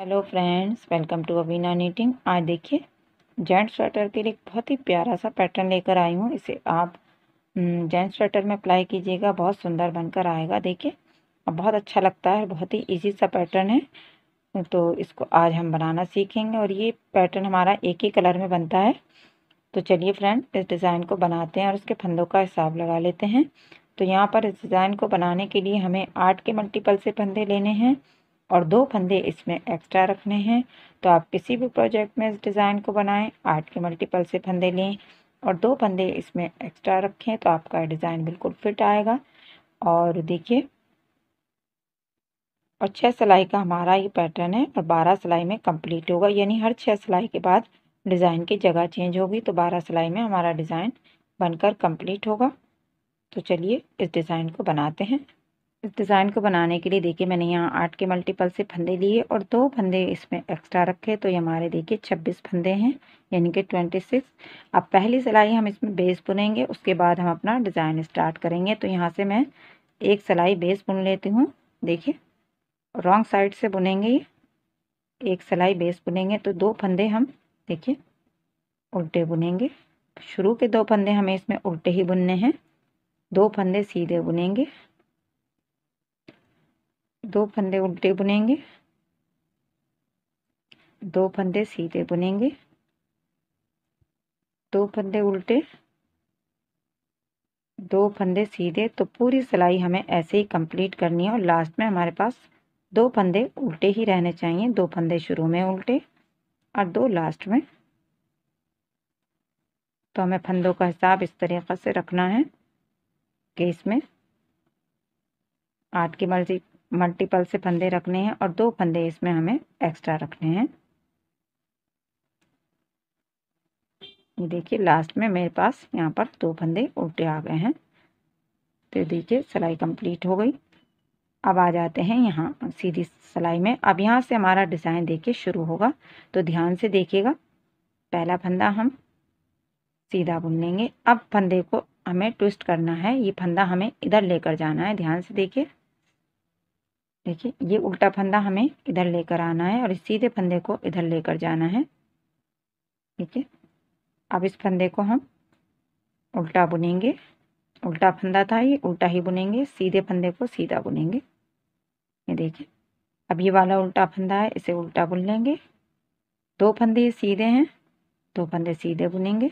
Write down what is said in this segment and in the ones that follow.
hello friends welcome to Abina knitting आज देखिए gents sweater के लिए बहुत ही प्यारा सा पैटर्न लेकर आई हूँ इसे आप हम्म, जेंट्स स्वेटर में अप्लाई कीजिएगा बहुत सुंदर बनकर आएगा देखिए और बहुत अच्छा लगता है बहुत ही इजी सा पैटर्न है तो इसको आज हम बनाना सीखेंगे और ये पैटर्न हमारा एक ही कलर में बनता है तो चलिए फ्रेंड इस डिज़ाइन को बनाते हैं और उसके फंदों का हिसाब लगा लेते हैं तो यहाँ पर इस डिज़ाइन को बनाने के लिए हमें आठ के मल्टीपल से फंदे लेने हैं और दो फंदे इसमें एक्स्ट्रा रखने हैं तो आप किसी भी प्रोजेक्ट में इस डिज़ाइन को बनाएं आठ के मल्टीपल से फंदे लें और दो फंदे इसमें एक्स्ट्रा रखें तो आपका डिज़ाइन बिल्कुल फिट आएगा और देखिए और छः सिलाई का हमारा ये पैटर्न है और बारह सिलाई में कंप्लीट होगा यानी हर छः सिलाई के बाद डिज़ाइन की जगह चेंज होगी तो बारह सिलाई में हमारा डिज़ाइन बनकर कंप्लीट होगा तो चलिए इस डिज़ाइन को बनाते हैं इस डिज़ाइन को बनाने के लिए देखिए मैंने यहाँ आठ के मल्टीपल से फंदे लिए और दो फंदे इसमें एक्स्ट्रा रखे तो ये हमारे देखिए छब्बीस फंदे हैं यानी कि ट्वेंटी सिक्स अब पहली सिलाई हम इसमें बेस बुनेंगे उसके बाद हम अपना डिज़ाइन स्टार्ट करेंगे तो यहाँ से मैं एक सिलाई बेस बुन लेती हूँ देखिए रॉन्ग साइड से बुनेंगे ये एक सिलाई बेस बुनेंगे तो दो फंदे हम देखिए उल्टे बुनेंगे शुरू के दो फंदे हमें इसमें उल्टे ही बुनने हैं दो फंदे सीधे बुनेंगे दो फंदे उल्टे बुनेंगे दो फंदे सीधे बुनेंगे दो फंदे उल्टे दो फंदे सीधे तो पूरी सिलाई हमें ऐसे ही कंप्लीट करनी है और लास्ट में हमारे पास दो फंदे उल्टे ही रहने चाहिए दो फंदे शुरू में उल्टे और दो लास्ट में तो हमें फंदों का हिसाब इस तरीक़े से रखना है कि इसमें आठ की मर्ज़ी मल्टीपल से फंदे रखने हैं और दो फंदे इसमें हमें एक्स्ट्रा रखने हैं ये देखिए लास्ट में मेरे पास यहाँ पर दो फंदे उल्टे आ गए हैं तो देखिए सिलाई कंप्लीट हो गई अब आ जाते हैं यहाँ सीधी सिलाई में अब यहाँ से हमारा डिज़ाइन देखिए शुरू होगा तो ध्यान से देखिएगा पहला फंदा हम सीधा बुन लेंगे अब फंदे को हमें ट्विस्ट करना है ये फंदा हमें इधर लेकर जाना है ध्यान से देखिए देखिए ये उल्टा फंदा हमें इधर लेकर आना है और इस सीधे फंदे को इधर लेकर जाना है ठीक है अब इस फंदे को हम उल्टा बुनेंगे उल्टा फंदा था ये उल्टा ही बुनेंगे सीधे फंदे को सीधा बुनेंगे ये देखिए अब ये वाला उल्टा फंदा है इसे उल्टा बुन लेंगे दो फंदे सीधे हैं दो फंदे सीधे बुनेंगे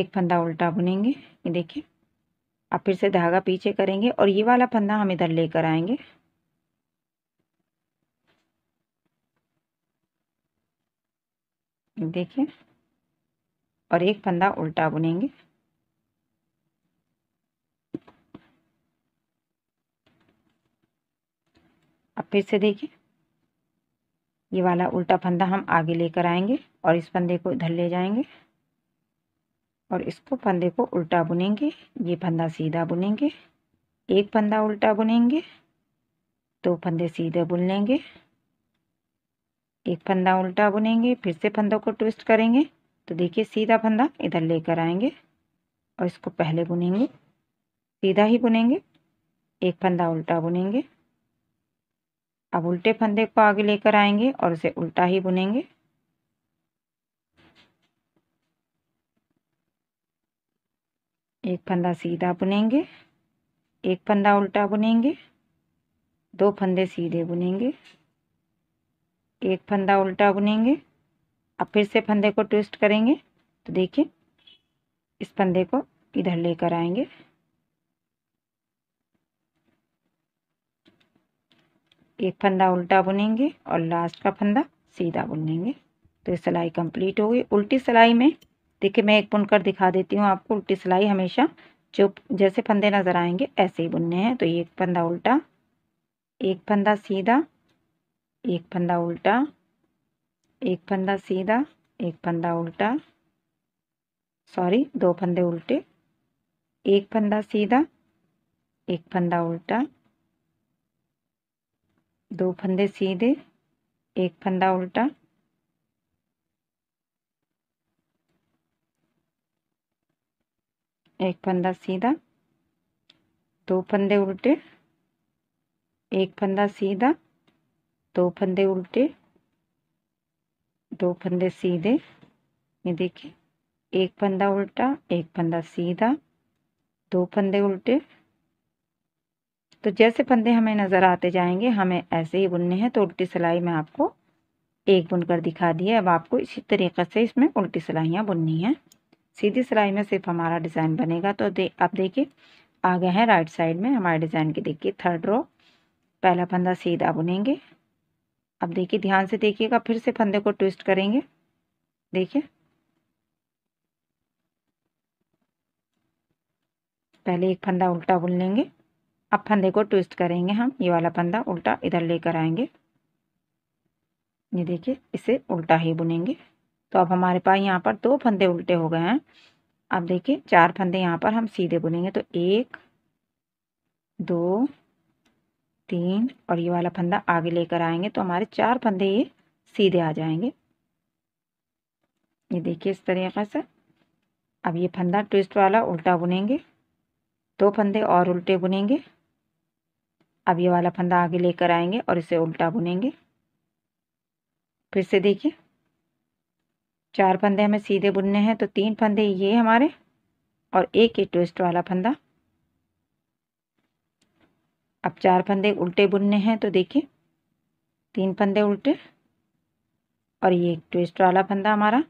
एक फंदा उल्टा बुनेंगे ये देखिए अब फिर से धागा पीछे करेंगे और ये वाला फंदा हम इधर लेकर आएंगे देखिए और एक फंदा उल्टा बुनेंगे अब फिर से देखिए ये वाला उल्टा फंदा हम आगे लेकर आएंगे और इस फंदे को इधर ले जाएंगे और इसको फंदे को उल्टा बुनेंगे ये फंदा सीधा बुनेंगे एक फंदा उल्टा बुनेंगे दो फंदे सीधे बुन लेंगे एक फंदा उल्टा बुनेंगे फिर से फंदों को ट्विस्ट करेंगे तो देखिए सीधा फंदा इधर लेकर आएंगे और इसको पहले बुनेंगे सीधा ही बुनेंगे एक फंदा उल्टा बुनेंगे अब उल्टे फंदे को आगे लेकर आएंगे और उसे उल्टा ही बुनेंगे एक फंदा सीधा बुनेंगे एक फंदा उल्टा बुनेंगे दो फंदे सीधे बुनेंगे एक फंदा उल्टा बुनेंगे अब फिर से फंदे को ट्विस्ट करेंगे तो देखिए इस फंदे को इधर लेकर आएंगे एक फंदा उल्टा बुनेंगे और लास्ट का फंदा सीधा बुनेंगे तो ये सिलाई कंप्लीट हो गई उल्टी सिलाई में देखिए मैं एक बुन कर दिखा देती हूँ आपको उल्टी सिलाई हमेशा जो जैसे फंदे नज़र आएंगे ऐसे ही बुनने हैं तो एक फंदा उल्टा एक फंदा सीधा एक फंदा उल्टा एक फंदा सीधा एक फंदा उल्टा सॉरी दो फंदे उल्टे एक फंदा सीधा एक फंदा उल्टा दो फंदे सीधे एक फंदा उल्टा एक फंदा सीधा दो फंदे उल्टे एक फंदा सीधा दो फंदे उल्टे दो फंदे सीधे ये देखिए एक फंदा उल्टा एक फंदा सीधा दो फंदे उल्टे तो जैसे फंदे हमें नज़र आते जाएंगे हमें ऐसे ही बुनने हैं तो उल्टी सिलाई में आपको एक बुनकर दिखा दी है अब आपको इसी तरीक़े से इसमें उल्टी सिलाइयाँ बुननी हैं सीधी सिलाई में सिर्फ हमारा डिज़ाइन बनेगा तो दे अब देखिए आ गए हैं राइट साइड में हमारे डिज़ाइन के देखिए थर्ड रो पहला फंदा सीधा बुनेंगे अब देखिए ध्यान से देखिएगा फिर से फंदे को ट्विस्ट करेंगे देखिए पहले एक फंदा उल्टा बुन लेंगे अब फंदे को ट्विस्ट करेंगे हम ये वाला फंदा उल्टा इधर लेकर आएंगे ये देखिए इसे उल्टा ही बुनेंगे तो अब हमारे पास यहाँ पर दो फंदे उल्टे हो गए हैं अब देखिए चार फंदे यहाँ पर हम सीधे बुनेंगे तो एक दो तीन और ये वाला फंदा आगे लेकर आएंगे तो हमारे चार फंदे ये सीधे आ जाएंगे ये देखिए इस तरीके से अब ये फंदा ट्विस्ट वाला उल्टा बुनेंगे दो फंदे और उल्टे बुनेंगे अब ये वाला फंदा आगे लेकर आएंगे और इसे उल्टा बुनेंगे फिर से देखिए चार फंदे हमें सीधे बुनने हैं तो तीन फंदे ये हमारे और एक ये ट्विस्ट वाला फंदा अब चार फंदे उल्टे बुनने हैं तो देखिए तीन फंदे उल्टे और ये एक ट्विस्ट वाला फंदा हमारा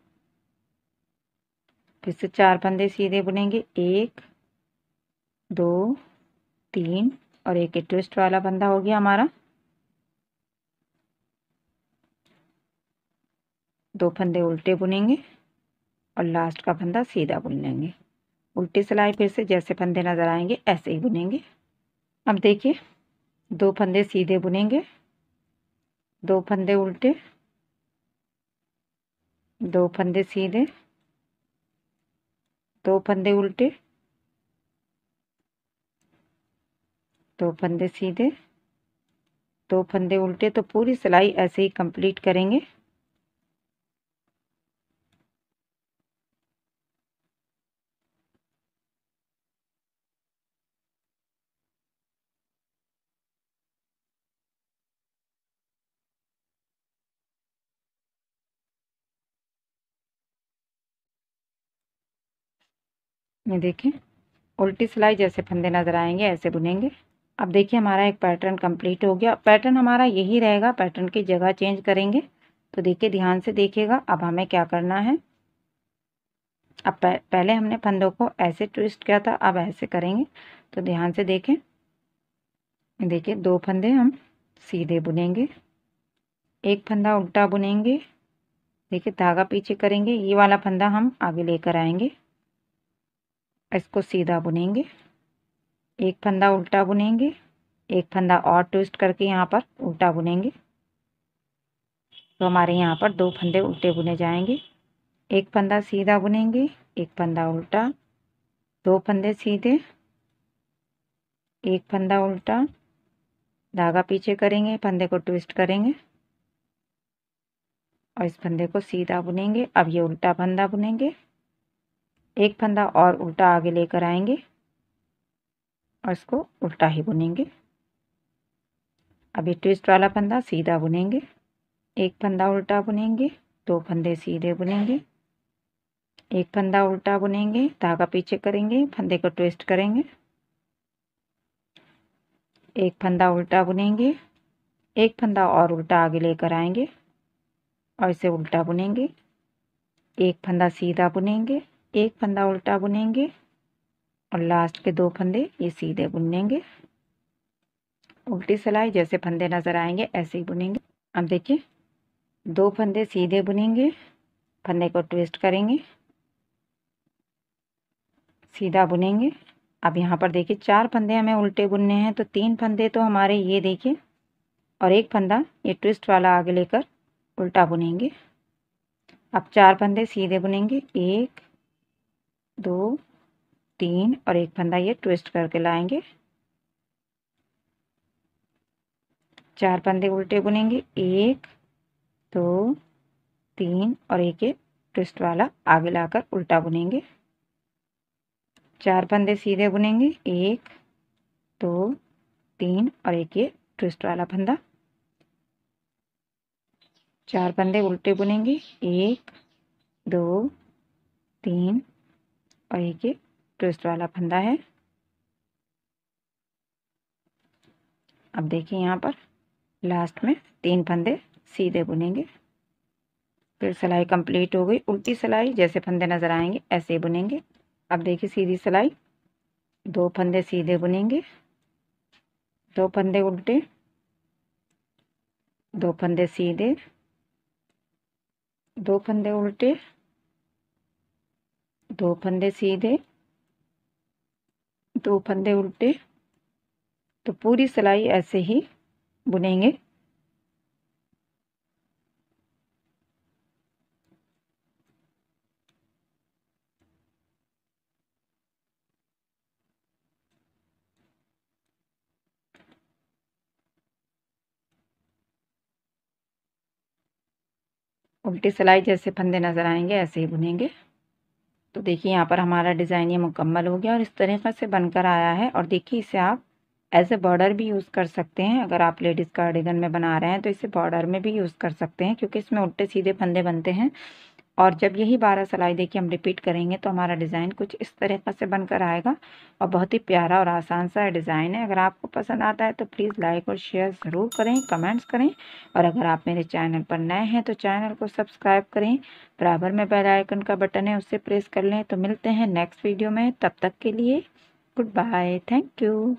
फिर से चार फंदे सीधे बुनेंगे एक दो तीन और एक ट्विस्ट वाला फंदा हो गया हमारा दो फंदे उल्टे बुनेंगे और लास्ट का फंदा सीधा बुन लेंगे उल्टी सिलाई फिर से जैसे फंदे नज़र आएंगे ऐसे ही बुनेंगे अब देखिए दो फंदे सीधे बुनेंगे दो फंदे उल्टे दो फंदे सीधे दो फंदे उल्टे दो फंदे सीधे दो फंदे उल्टे तो पूरी सिलाई ऐसे ही कंप्लीट करेंगे ये देखें उल्टी सिलाई जैसे फंदे नज़र आएंगे ऐसे बुनेंगे अब देखिए हमारा एक पैटर्न कंप्लीट हो गया पैटर्न हमारा यही रहेगा पैटर्न की जगह चेंज करेंगे तो देखिए ध्यान से देखिएगा अब हमें क्या करना है अब पहले हमने फंदों को ऐसे ट्विस्ट किया था अब ऐसे करेंगे तो ध्यान से देखें देखिए दो फंदे हम सीधे बुनेंगे एक फंदा उल्टा बुनेंगे देखिए धागा पीछे करेंगे ये वाला फंदा हम आगे लेकर आएंगे इसको सीधा बुनेंगे एक फंदा उल्टा बुनेंगे एक फंदा और ट्विस्ट करके यहाँ पर उल्टा बुनेंगे तो हमारे यहाँ पर दो फंदे उल्टे बुने जाएंगे एक फंदा सीधा बुनेंगे एक फंदा उल्टा दो फंदे सीधे एक फंदा उल्टा धागा पीछे करेंगे फंदे को ट्विस्ट करेंगे और इस फंदे को सीधा बुनेंगे अब ये उल्टा फंदा बुनेंगे एक फंदा और उल्टा आगे लेकर आएंगे और इसको उल्टा ही बुनेंगे अभी ट्विस्ट वाला फंदा सीधा बुनेंगे एक फंदा उल्टा बुनेंगे दो फंदे सीधे बुनेंगे एक फंदा उल्टा बुनेंगे धागा पीछे करेंगे फंदे को ट्विस्ट करेंगे एक फंदा उल्टा बुनेंगे एक फंदा और उल्टा आगे लेकर आएंगे और इसे उल्टा बुनेंगे एक फंदा सीधा बुनेंगे एक फंदा उल्टा बुनेंगे और लास्ट के दो फंदे ये सीधे बुनेंगे उल्टी सिलाई जैसे फंदे नज़र आएंगे ऐसे ही बुनेंगे अब देखिए दो फंदे सीधे बुनेंगे फंदे को ट्विस्ट करेंगे सीधा बुनेंगे अब यहाँ पर देखिए चार फंदे हमें उल्टे बुनने हैं तो तीन फंदे तो हमारे ये देखिए और एक फंदा ये ट्विस्ट वाला आगे लेकर उल्टा बुनेंगे अब चार फंदे सीधे बुनेंगे एक दो तीन और एक फंदा ये ट्विस्ट करके लाएंगे चार फंदे उल्टे बुनेंगे एक दो तीन और एक ये ट्विस्ट वाला आगे लाकर उल्टा बुनेंगे चार फंदे सीधे बुनेंगे एक दो तीन और एक ये ट्विस्ट वाला फंदा चार फंदे उल्टे बुनेंगे एक दो तीन और एक ये ट्विस्ट वाला फंदा है अब देखिए यहाँ पर लास्ट में तीन फंदे सीधे बुनेंगे फिर सिलाई कंप्लीट हो गई उल्टी सिलाई जैसे फंदे नज़र आएंगे ऐसे ही बुनेंगे अब देखिए सीधी सिलाई दो फंदे सीधे बुनेंगे दो फंदे उल्टे दो फंदे सीधे दो फंदे उल्टे दो फंदे सीधे दो फंदे उल्टे तो पूरी सिलाई ऐसे ही बुनेंगे उल्टी सिलाई जैसे फंदे नज़र आएंगे ऐसे ही बुनेंगे तो देखिए यहाँ पर हमारा डिज़ाइन ये मुकम्मल हो गया और इस तरीक़े से बनकर आया है और देखिए इसे आप एज ए बॉर्डर भी यूज़ कर सकते हैं अगर आप लेडीज़ कार्डिगन में बना रहे हैं तो इसे बॉर्डर में भी यूज़ कर सकते हैं क्योंकि इसमें उल्टे सीधे फंदे बनते हैं और जब यही बारह सिलाई देखिए हम रिपीट करेंगे तो हमारा डिज़ाइन कुछ इस तरीक़े से बनकर आएगा और बहुत ही प्यारा और आसान सा डिज़ाइन है अगर आपको पसंद आता है तो प्लीज़ लाइक और शेयर ज़रूर करें कमेंट्स करें और अगर आप मेरे चैनल पर नए हैं तो चैनल को सब्सक्राइब करें बराबर में बेल आइकन का बटन है उससे प्रेस कर लें तो मिलते हैं नेक्स्ट वीडियो में तब तक के लिए गुड बाय थैंक यू